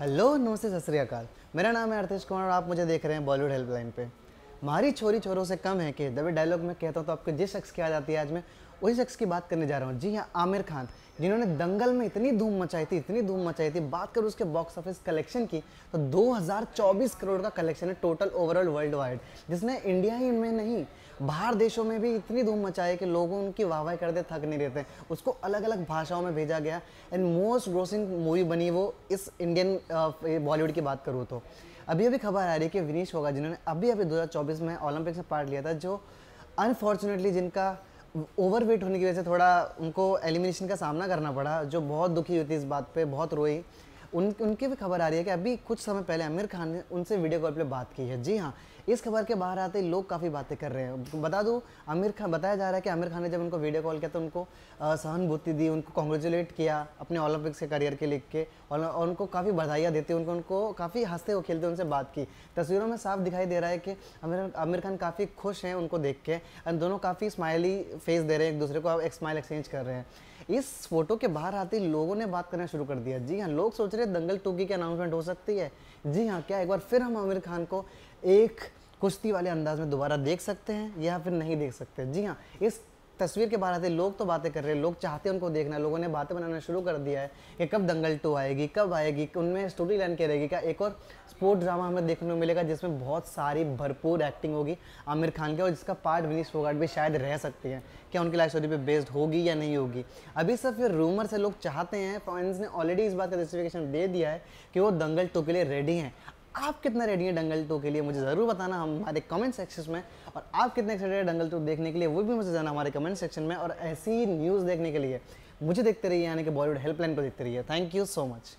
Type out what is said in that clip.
hello नमस्ते सत श्रीकाल मेरा नाम है अर्तेश कुमार और आप मुझे देख रहे हैं बॉलीवुड हेल्पलाइन पे मारी छोरी छोरों से कम है कि दबे डायलॉग में कहता हूँ तो आपको जिस शख्स की याद आती है आज मैं वही शख्स की बात करने जा रहा हूँ जी हाँ आमिर खान जिन्होंने दंगल में इतनी धूम मचाई थी इतनी धूम मचाई थी बात करूँ उसके बॉक्स ऑफिस कलेक्शन की तो 2024 करोड़ का कलेक्शन है टोटल ओवरऑल वर्ल्ड वाइड जिसने इंडिया ही में नहीं बाहर देशों में भी इतनी धूम मचाई कि लोगों उनकी वाहवाही करते थक नहीं रहते उसको अलग अलग भाषाओं में भेजा गया एंड मोस्ट ग्रोसिंग मूवी बनी वो इस इंडियन बॉलीवुड की बात करूँ तो अभी अभी खबर आ रही है कि विनीश होगा जिन्होंने अभी अभी 2024 में ओलंपिक में पार्ट लिया था जो अनफॉर्चुनेटली जिनका ओवरवेट होने की वजह से थोड़ा उनको एलिमिनेशन का सामना करना पड़ा जो बहुत दुखी हुई थी इस बात पे बहुत रोई उन उनकी भी खबर आ रही है कि अभी कुछ समय पहले आमिर खान ने उनसे वीडियो कॉल पर बात की है जी हाँ इस खबर के बाहर आते लोग काफ़ी बातें कर रहे हैं बता दूँ आमिर खान बताया जा रहा है कि आमिर खान ने जब उनको वीडियो कॉल किया तो उनको सहानुभूति दी उनको कॉन्ग्रेचुलेट किया अपने ओलंपिक्स के करियर के लिख के और उनको काफ़ी बधाइयाँ देती उनको उनको काफ़ी हंसते हुए खेलते उनसे बात की तस्वीरों में साफ दिखाई दे रहा है कि आमिर आमिर खान काफ़ी खुश हैं उनको देख के एंड दोनों काफ़ी स्माइली फेस दे रहे हैं एक दूसरे को एक स्माइल एक्सचेंज कर रहे हैं इस फोटो के बाहर आते लोगों ने बात करना शुरू कर दिया जी हाँ लोग सोच दूसरे दंगल टू की अनाउंसमेंट हो सकती है जी हाँ क्या एक बार फिर हम आमिर खान को एक कुश्ती वाले अंदाज में दोबारा देख सकते हैं या फिर नहीं देख सकते जी हाँ इस तस्वीर के बारे में लोग तो बातें कर रहे हैं लोग चाहते हैं उनको देखना लोगों ने बातें बनाना शुरू कर दिया है कि कब दंगल टू आएगी कब आएगी उनमें स्टोरी लाइन क्या रहेगी क्या एक और स्पोर्ट ड्रामा हमें देखने को मिलेगा जिसमें बहुत सारी भरपूर एक्टिंग होगी आमिर खान की और जिसका पार्ट विनीश फोगाट भी शायद रह सकती है क्या उनकी लाइफ स्टोरी पर बेस्ड होगी या नहीं होगी अभी सब फिर रूमर से लोग चाहते हैं फैंस ने ऑलरेडी इस बात का जस्टिफिकेशन दे दिया है कि वो दंगल टू के लिए रेडी हैं आप कितने रेडी हैं डंगल टू के लिए मुझे ज़रूर बताना हमारे कमेंट सेक्शन में और आप कितने एक्साइटेड डंगल टू देखने के लिए वो भी मुझे जाना हमारे कमेंट सेक्शन में और ऐसी न्यूज़ देखने के लिए मुझे देखते रहिए यानी कि बॉलीवुड हेल्पलाइन पर देखते रहिए थैंक यू सो मच